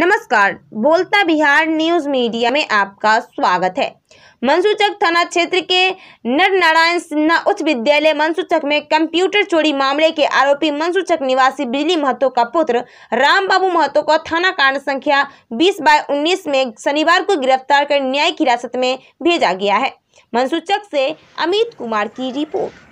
नमस्कार बोलता Bihar news media में आपका स्वागत है मनसूचक थाना क्षेत्र के नरनारायण सिन्हा उच्च विद्यालय मनसूचक में कंप्यूटर चोरी मामले के आरोपी मनसूचक निवासी बिजली महतो का पुत्र रामबाबू महतो को थाना कांड संख्या 20 बाय 19 में शनिवार को गिरफ्तार कर न्यायिक हिरासत में भेजा गया है मनसूचक से अमित कुमार की रिपोर्ट